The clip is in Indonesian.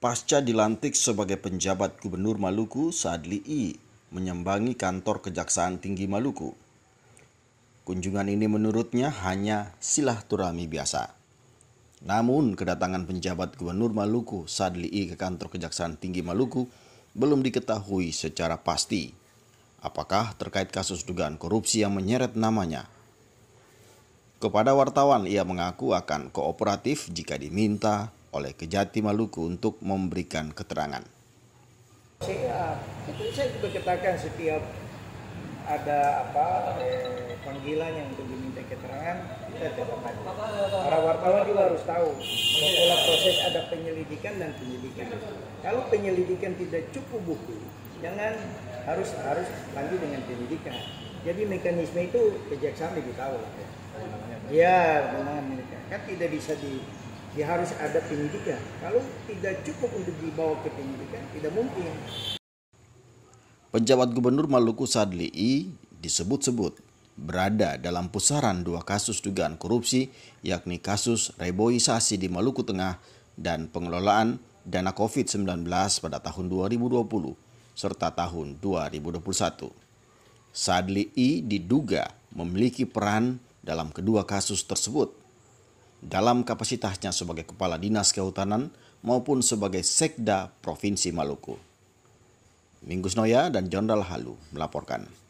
pasca dilantik sebagai penjabat gubernur Maluku, Sadli I menyambangi kantor Kejaksaan Tinggi Maluku. Kunjungan ini menurutnya hanya silaturahmi biasa. Namun, kedatangan penjabat gubernur Maluku, Sadli I ke kantor Kejaksaan Tinggi Maluku belum diketahui secara pasti. Apakah terkait kasus dugaan korupsi yang menyeret namanya? Kepada wartawan, ia mengaku akan kooperatif jika diminta, oleh Kejati Maluku untuk memberikan keterangan. Saya ah, itu saya juga katakan setiap ada apa eh, panggilan yang untuk diminta keterangan kita tetap para wartawan juga harus tahu bahwa proses ada penyelidikan dan penyidikan kalau penyelidikan tidak cukup bukti jangan harus harus lanjut dengan penyidikan jadi mekanisme itu kejaksaan lebih tahu ya iya, menang mereka kan tidak bisa di dia harus ada penyidikan. Kalau tidak cukup untuk dibawa ke penyidikan, tidak mungkin. Penjabat Gubernur Maluku Sadli I disebut-sebut berada dalam pusaran dua kasus dugaan korupsi, yakni kasus reboisasi di Maluku Tengah dan pengelolaan dana COVID-19 pada tahun 2020 serta tahun 2021. Sadli I diduga memiliki peran dalam kedua kasus tersebut dalam kapasitasnya sebagai Kepala Dinas Kehutanan maupun sebagai Sekda Provinsi Maluku. Minggu Noya dan Jondal Halu melaporkan.